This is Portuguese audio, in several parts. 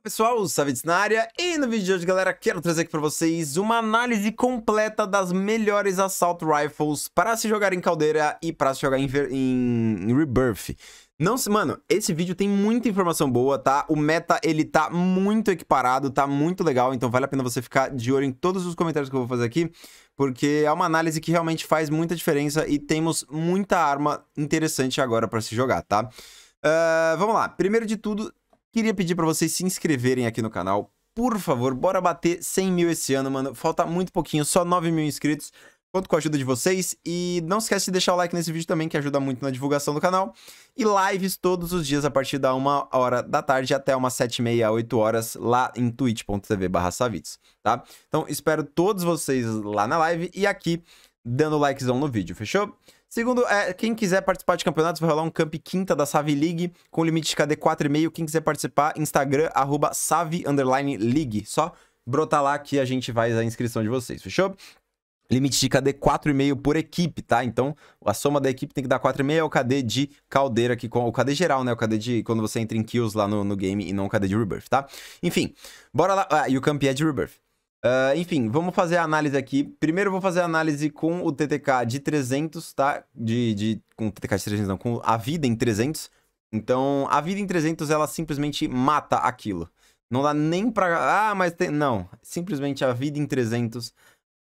pessoal, o Savitz na área e no vídeo de hoje, galera, quero trazer aqui para vocês uma análise completa das melhores Assault Rifles para se jogar em caldeira e para se jogar em, em Rebirth. Não se... Mano, esse vídeo tem muita informação boa, tá? O meta, ele tá muito equiparado, tá muito legal, então vale a pena você ficar de olho em todos os comentários que eu vou fazer aqui, porque é uma análise que realmente faz muita diferença e temos muita arma interessante agora para se jogar, tá? Uh, vamos lá, primeiro de tudo, Queria pedir para vocês se inscreverem aqui no canal. Por favor, bora bater 100 mil esse ano, mano. Falta muito pouquinho, só 9 mil inscritos. Conto com a ajuda de vocês. E não esquece de deixar o like nesse vídeo também, que ajuda muito na divulgação do canal. E lives todos os dias a partir da 1 hora da tarde até umas 7 e meia, 8 horas, lá em twitch.tv barra tá? Então, espero todos vocês lá na live e aqui dando likezão no vídeo, fechou? Segundo, é, quem quiser participar de campeonatos, vai rolar um camp quinta da Save League com limite de KD 4,5. Quem quiser participar, Instagram, arroba Save League. Só brotar lá que a gente faz a inscrição de vocês, fechou? Limite de KD 4,5 por equipe, tá? Então, a soma da equipe tem que dar 4,5 é o KD de caldeira aqui, com o KD geral, né? O KD de quando você entra em kills lá no, no game e não o KD de rebirth, tá? Enfim, bora lá. Ah, e o camp é de rebirth. Uh, enfim, vamos fazer a análise aqui. Primeiro vou fazer a análise com o TTK de 300, tá? De, de, com o TTK de 300 não, com a vida em 300. Então, a vida em 300, ela simplesmente mata aquilo. Não dá nem pra... Ah, mas tem... Não, simplesmente a vida em 300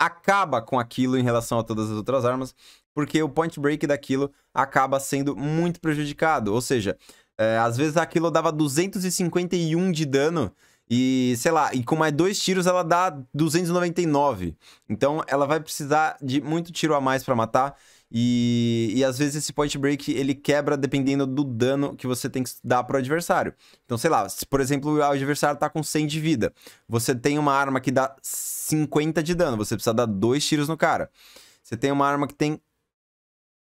acaba com aquilo em relação a todas as outras armas, porque o point break daquilo acaba sendo muito prejudicado. Ou seja, é, às vezes aquilo dava 251 de dano e, sei lá, e com mais dois tiros ela dá 299. Então ela vai precisar de muito tiro a mais para matar. E, e às vezes esse point break ele quebra dependendo do dano que você tem que dar pro adversário. Então, sei lá, se por exemplo o adversário tá com 100 de vida, você tem uma arma que dá 50 de dano, você precisa dar dois tiros no cara. Você tem uma arma que tem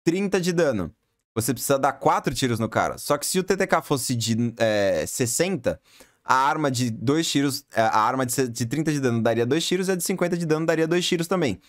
30 de dano, você precisa dar quatro tiros no cara. Só que se o TTK fosse de é, 60, a arma de dois tiros, é, a arma de, 30 de dano daria dois tiros e a de 50 de dano daria dois tiros também.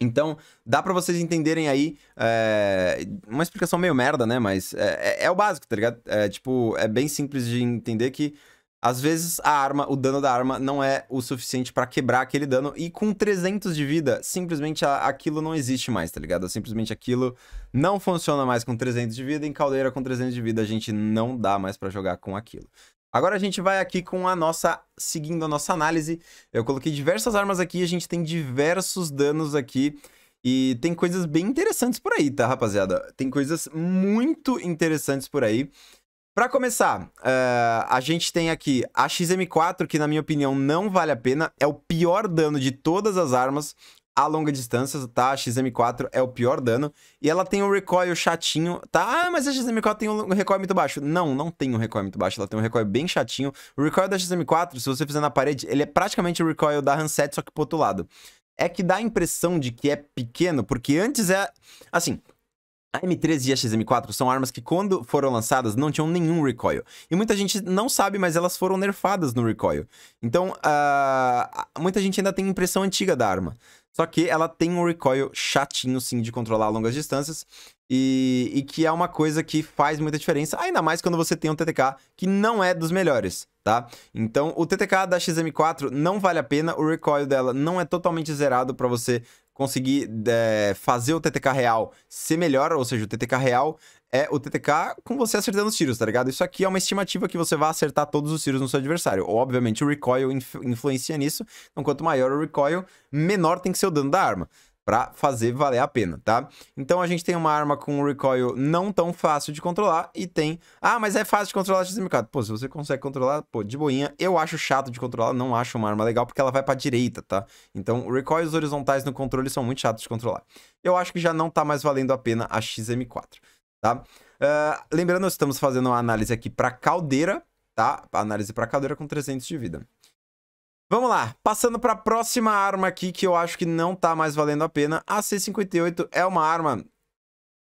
Então, dá para vocês entenderem aí é, uma explicação meio merda, né? Mas é, é, é o básico, tá ligado? É, tipo, é bem simples de entender que às vezes a arma, o dano da arma não é o suficiente para quebrar aquele dano e com 300 de vida, simplesmente a, aquilo não existe mais, tá ligado? Simplesmente aquilo não funciona mais com 300 de vida, em caldeira com 300 de vida a gente não dá mais para jogar com aquilo. Agora a gente vai aqui com a nossa, seguindo a nossa análise. Eu coloquei diversas armas aqui, a gente tem diversos danos aqui. E tem coisas bem interessantes por aí, tá, rapaziada? Tem coisas muito interessantes por aí. Para começar, uh, a gente tem aqui a XM4, que na minha opinião não vale a pena. É o pior dano de todas as armas a longa distância, tá? A XM4 é o pior dano. E ela tem um recoil chatinho, tá? Ah, mas a XM4 tem um recoil muito baixo. Não, não tem um recoil muito baixo. Ela tem um recoil bem chatinho. O recoil da XM4, se você fizer na parede, ele é praticamente o recoil da Hanset, só que pro outro lado. É que dá a impressão de que é pequeno, porque antes é. Assim, a M13 e a XM4 são armas que, quando foram lançadas, não tinham nenhum recoil. E muita gente não sabe, mas elas foram nerfadas no recoil. Então, uh, muita gente ainda tem impressão antiga da arma. Só que ela tem um recoil chatinho, sim, de controlar a longas distâncias. E, e, que é uma coisa que faz muita diferença, ainda mais quando você tem um TTK que não é dos melhores, tá? Então, o TTK da XM4 não vale a pena, o recoil dela não é totalmente zerado para você conseguir é, fazer o TTK real ser melhor, ou seja, o TTK real é o TTK com você acertando os tiros, tá ligado? Isso aqui é uma estimativa que você vai acertar todos os tiros no seu adversário. Obviamente o recoil inf influencia nisso, então quanto maior o recoil, menor tem que ser o dano da arma. Pra fazer valer a pena, tá? Então a gente tem uma arma com um recoil não tão fácil de controlar e tem... Ah, mas é fácil de controlar a XM4. Pô, se você consegue controlar, pô, de boinha. Eu acho chato de controlar, não acho uma arma legal porque ela vai pra direita, tá? Então recoils horizontais no controle são muito chatos de controlar. Eu acho que já não tá mais valendo a pena a XM4 tá? Uh, lembrando, estamos fazendo uma análise aqui para caldeira, tá? Análise para caldeira com 300 de vida. Vamos lá, passando para a próxima arma aqui que eu acho que não tá mais valendo a pena. A C58 é uma arma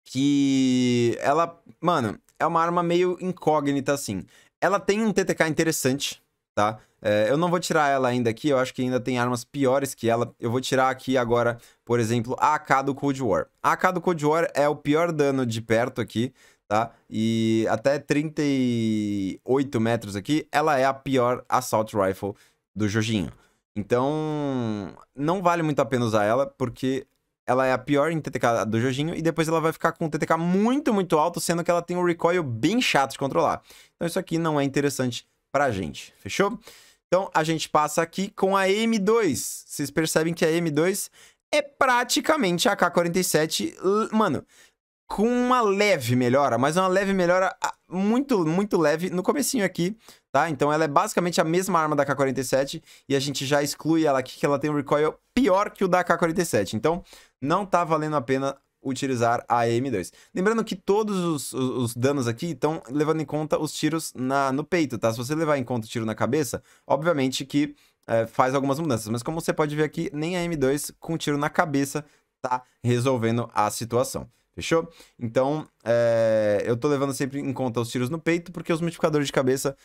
que ela, mano, é uma arma meio incógnita assim. Ela tem um TTK interessante, tá? É, eu não vou tirar ela ainda aqui, eu acho que ainda tem armas piores que ela. Eu vou tirar aqui agora, por exemplo, a AK do Cold War. A AK do Cold War é o pior dano de perto aqui, tá? E até 38 metros aqui, ela é a pior Assault Rifle do Jorginho. Então, não vale muito a pena usar ela, porque ela é a pior em TTK do Jorginho, e depois ela vai ficar com um TTK muito, muito alto, sendo que ela tem um recoil bem chato de controlar. Então isso aqui não é interessante pra gente, fechou? Então, a gente passa aqui com a M2. Vocês percebem que a M2 é praticamente a k 47 mano, com uma leve melhora, mas uma leve melhora ah, muito, muito leve no comecinho aqui, tá? Então ela é basicamente a mesma arma da K-47 e a gente já exclui ela aqui, que ela tem um recoil pior que o da K-47. Então não tá valendo a pena utilizar a M2. Lembrando que todos os, os, os danos aqui estão levando em conta os tiros na, no peito, tá? Se você levar em conta o tiro na cabeça, obviamente que é, faz algumas mudanças. Mas como você pode ver aqui, nem a M2 com tiro na cabeça tá resolvendo a situação. Fechou? Então, é, eu tô levando sempre em conta os tiros no peito, porque os modificadores de cabeça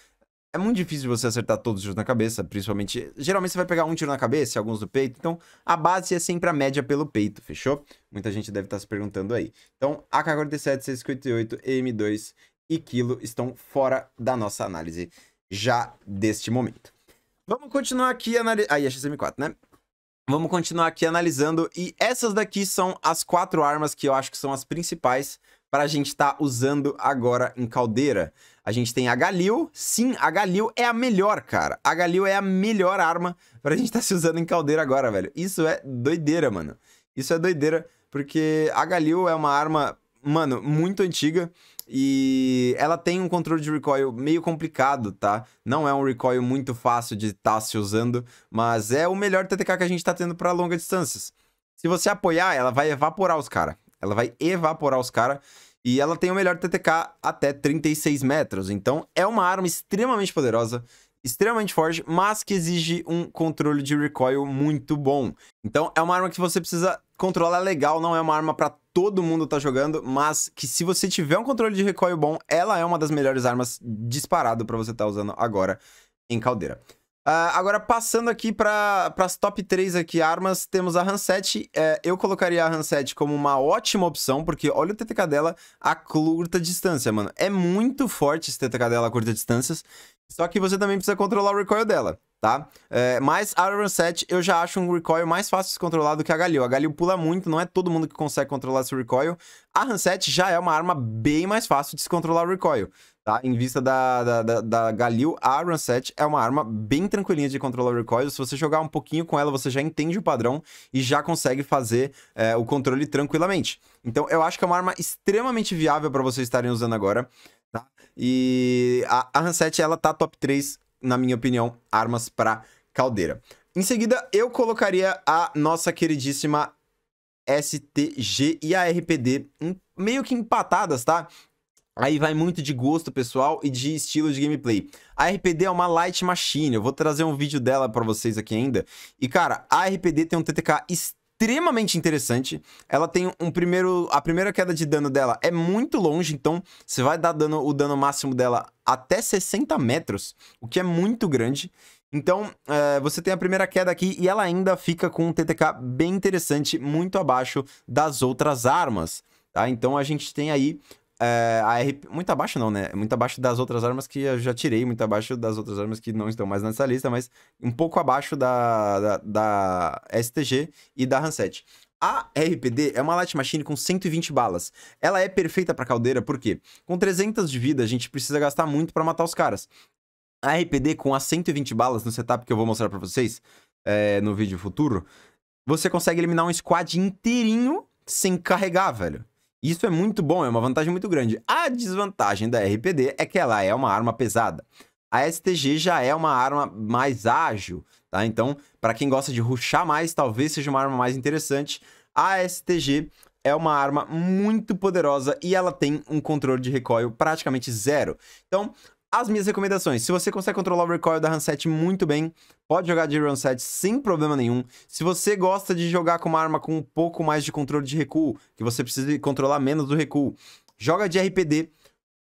é muito difícil você acertar todos os tiros na cabeça, principalmente. Geralmente você vai pegar um tiro na cabeça e alguns do peito, então a base é sempre a média pelo peito, fechou? Muita gente deve estar tá se perguntando aí. Então, AK-47, 658, M2 e Kilo estão fora da nossa análise já deste momento. Vamos continuar aqui analisando. Aí, a XM4, né? Vamos continuar aqui analisando. E essas daqui são as quatro armas que eu acho que são as principais para a gente estar tá usando agora em caldeira. A gente tem a Galil. Sim, a Galil é a melhor, cara. A Galil é a melhor arma pra gente estar tá se usando em caldeira agora, velho. Isso é doideira, mano. Isso é doideira, porque a Galil é uma arma, mano, muito antiga. E ela tem um controle de recoil meio complicado, tá? Não é um recoil muito fácil de estar tá se usando, mas é o melhor TTK que a gente tá tendo para longas distâncias. Se você apoiar, ela vai evaporar os caras. Ela vai evaporar os caras. E ela tem o melhor TTK até 36 metros. Então é uma arma extremamente poderosa, extremamente forte, mas que exige um controle de recoil muito bom. Então é uma arma que você precisa controlar legal, não é uma arma para todo mundo tá jogando, mas que se você tiver um controle de recoil bom, ela é uma das melhores armas disparado para você estar tá usando agora em caldeira. Uh, agora, passando aqui para as top 3 aqui, armas, temos a Hanset. É, eu colocaria a Hanset como uma ótima opção, porque olha o TTK dela a curta distância, mano. É muito forte esse TTK dela a curta distâncias. Só que você também precisa controlar o recoil dela, tá? É, mas a Iron 7 eu já acho um recoil mais fácil de controlar do que a Galil. A Galil pula muito, não é todo mundo que consegue controlar seu recoil. A Iron 7 já é uma arma bem mais fácil de se controlar o recoil, tá? Em vista da, da, da, da Galil, a Iron 7 é uma arma bem tranquilinha de controlar o recoil. Se você jogar um pouquinho com ela, você já entende o padrão e já consegue fazer é, o controle tranquilamente. Então eu acho que é uma arma extremamente viável para vocês estarem usando agora. E a, a Hanset, ela tá top 3, na minha opinião, armas pra caldeira. Em seguida, eu colocaria a nossa queridíssima STG e a RPD em, meio que empatadas, tá? Aí vai muito de gosto pessoal e de estilo de gameplay. A RPD é uma light machine, eu vou trazer um vídeo dela para vocês aqui ainda. E cara, a RPD tem um TTK extremamente extremamente interessante. Ela tem um primeiro. A primeira queda de dano dela é muito longe, então você vai dar dano, o dano máximo dela até 60 metros, o que é muito grande. Então, é, você tem a primeira queda aqui e ela ainda fica com um TTK bem interessante, muito abaixo das outras armas. Tá? Então a gente tem aí é, a RP, muito abaixo não, né? Muito abaixo das outras armas que eu já tirei, muito abaixo das outras armas que não estão mais nessa lista, mas um pouco abaixo da, da, da STG e da Hanset. A RPD é uma light machine com 120 balas. Ela é perfeita para caldeira porque com 300 de vida a gente precisa gastar muito para matar os caras. A RPD com as 120 balas no setup que eu vou mostrar para vocês é, no vídeo futuro, você consegue eliminar um squad inteirinho sem carregar, velho. Isso é muito bom, é uma vantagem muito grande. A desvantagem da RPD é que ela é uma arma pesada. A STG já é uma arma mais ágil, tá? Então, para quem gosta de ruxar mais, talvez seja uma arma mais interessante. A STG é uma arma muito poderosa e ela tem um controle de recoil praticamente zero. Então, as minhas recomendações. Se você consegue controlar o recoil da Handset muito bem, pode jogar de Handset sem problema nenhum. Se você gosta de jogar com uma arma com um pouco mais de controle de recuo, que você precisa controlar menos do recuo, joga de RPD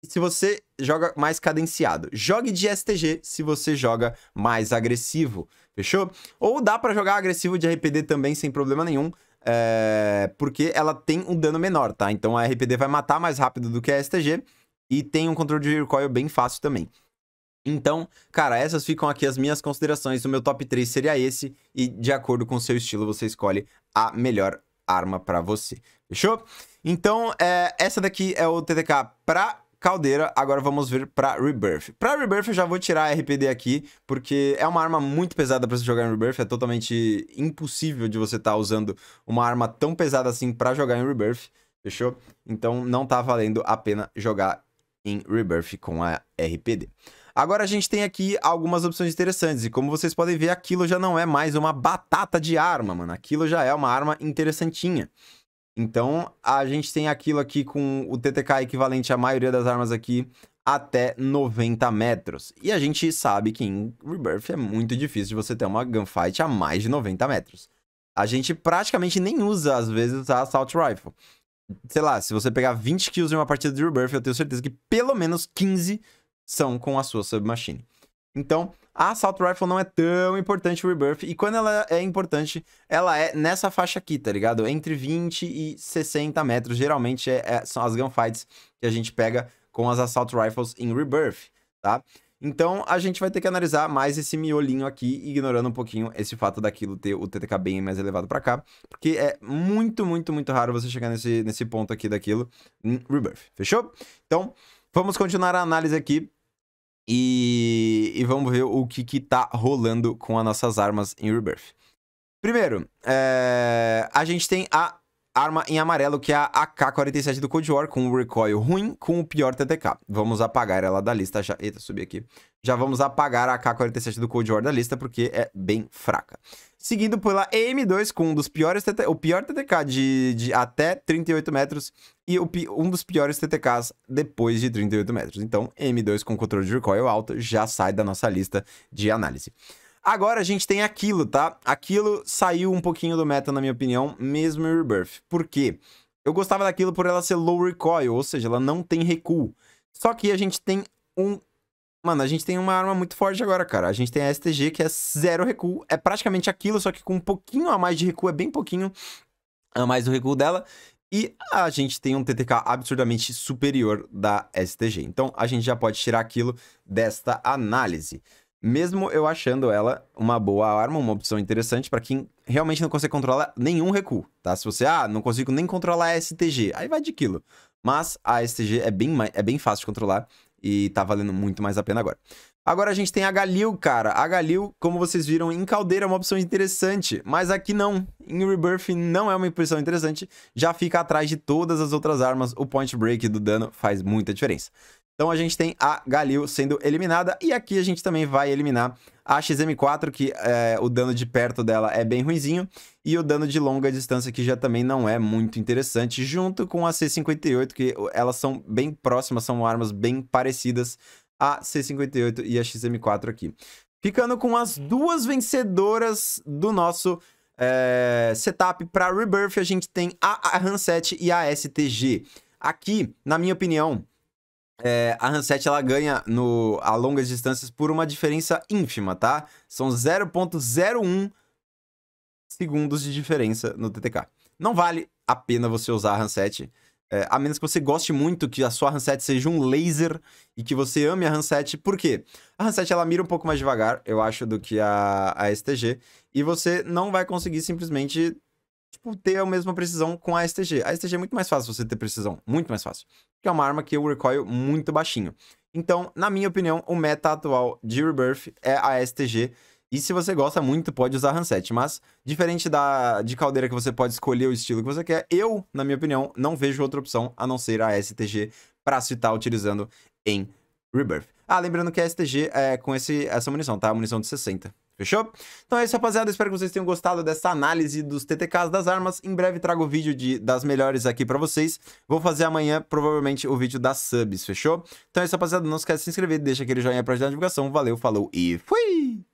se você joga mais cadenciado. Jogue de STG se você joga mais agressivo, fechou? Ou dá para jogar agressivo de RPD também sem problema nenhum, é... porque ela tem um dano menor, tá? Então a RPD vai matar mais rápido do que a STG, e tem um controle de recoil bem fácil também. Então, cara, essas ficam aqui as minhas considerações. O meu top 3 seria esse. E de acordo com o seu estilo, você escolhe a melhor arma para você. Fechou? Então, é, essa daqui é o TTK pra caldeira, agora vamos ver pra Rebirth. Pra Rebirth eu já vou tirar a RPD aqui, porque é uma arma muito pesada pra você jogar em Rebirth, é totalmente impossível de você estar tá usando uma arma tão pesada assim pra jogar em Rebirth, fechou? Então não tá valendo a pena jogar em Rebirth com a RPD. Agora a gente tem aqui algumas opções interessantes, e como vocês podem ver, aquilo já não é mais uma batata de arma, mano. Aquilo já é uma arma interessantinha. Então, a gente tem aquilo aqui com o TTK equivalente à maioria das armas aqui até 90 metros. E a gente sabe que em Rebirth é muito difícil de você ter uma gunfight a mais de 90 metros. A gente praticamente nem usa, às vezes, a Assault Rifle sei lá, se você pegar 20 kills em uma partida de Rebirth, eu tenho certeza que pelo menos 15 são com a sua submachine. Então, a Assault Rifle não é tão importante o Rebirth, e quando ela é importante, ela é nessa faixa aqui, tá ligado? Entre 20 e 60 metros, geralmente é, é, são as gunfights que a gente pega com as Assault Rifles em Rebirth, tá? Então, a gente vai ter que analisar mais esse miolinho aqui, ignorando um pouquinho esse fato daquilo ter o TTK bem mais elevado para cá, porque é muito, muito, muito raro você chegar nesse, nesse ponto aqui daquilo em Rebirth, fechou? Então, vamos continuar a análise aqui e, e vamos ver o que que tá rolando com as nossas armas em Rebirth. Primeiro, é... a gente tem a arma em amarelo, que é a AK-47 do Cold War, com o um recoil ruim, com o pior TTK. Vamos apagar ela da lista já. Eita, subi aqui. Já vamos apagar a AK-47 do Cold War da lista, porque é bem fraca. seguindo pela M2, com um dos piores TT... o pior TTK de, de até 38 metros e o, um dos piores TTKs depois de 38 metros. Então, M2 com controle de recoil alto já sai da nossa lista de análise. Agora a gente tem aquilo, tá? Aquilo saiu um pouquinho do meta, na minha opinião, mesmo em Rebirth. Por quê? Eu gostava daquilo por ela ser low recoil, ou seja, ela não tem recuo. Só que a gente tem um... Mano, a gente tem uma arma muito forte agora, cara. A gente tem a STG, que é zero recuo. É praticamente aquilo, só que com um pouquinho a mais de recuo, é bem pouquinho a mais do recuo dela. E a gente tem um TTK absurdamente superior da STG. Então, a gente já pode tirar aquilo desta análise. Mesmo eu achando ela uma boa arma, uma opção interessante para quem realmente não consegue controlar nenhum recuo, tá? Se você, ah, não consigo nem controlar a STG, aí vai de quilo. Mas a STG é bem, é bem fácil de controlar e tá valendo muito mais a pena agora. Agora a gente tem a Galil, cara. A Galil, como vocês viram, em Caldeira é uma opção interessante, mas aqui não. Em Rebirth não é uma opção interessante, já fica atrás de todas as outras armas. O Point Break do dano faz muita diferença. Então a gente tem a Galil sendo eliminada. E aqui a gente também vai eliminar a XM4, que é, o dano de perto dela é bem ruinzinho. E o dano de longa distância que já também não é muito interessante. Junto com a C58, que elas são bem próximas, são armas bem parecidas. A C58 e a XM4 aqui. Ficando com as uhum. duas vencedoras do nosso é, setup para Rebirth, a gente tem a, a 7 e a STG. Aqui, na minha opinião, é, a Hanset ela ganha no, a longas distâncias por uma diferença ínfima, tá? São 0.01 segundos de diferença no TTK. Não vale a pena você usar a Hanset, é, a menos que você goste muito que a sua Hanset seja um laser e que você ame a Hanset. Por quê? A Hanset ela mira um pouco mais devagar, eu acho, do que a, a STG. E você não vai conseguir simplesmente tipo, ter a mesma precisão com a STG. A STG é muito mais fácil você ter precisão, muito mais fácil. Porque é uma arma que o recoil muito baixinho. Então, na minha opinião, o meta atual de Rebirth é a STG. E se você gosta muito, pode usar handset. Mas, diferente da de caldeira que você pode escolher o estilo que você quer, eu, na minha opinião, não vejo outra opção a não ser a STG para se estar tá utilizando em Rebirth. Ah, lembrando que a STG é com esse, essa munição, tá? A munição de 60. Fechou? Então é isso, rapaziada. Espero que vocês tenham gostado dessa análise dos TTKs das armas. Em breve trago o vídeo de, das melhores aqui pra vocês. Vou fazer amanhã, provavelmente, o vídeo das subs, fechou? Então é isso, rapaziada. Não esquece de se inscrever, deixa aquele joinha pra ajudar a divulgação. Valeu, falou e fui!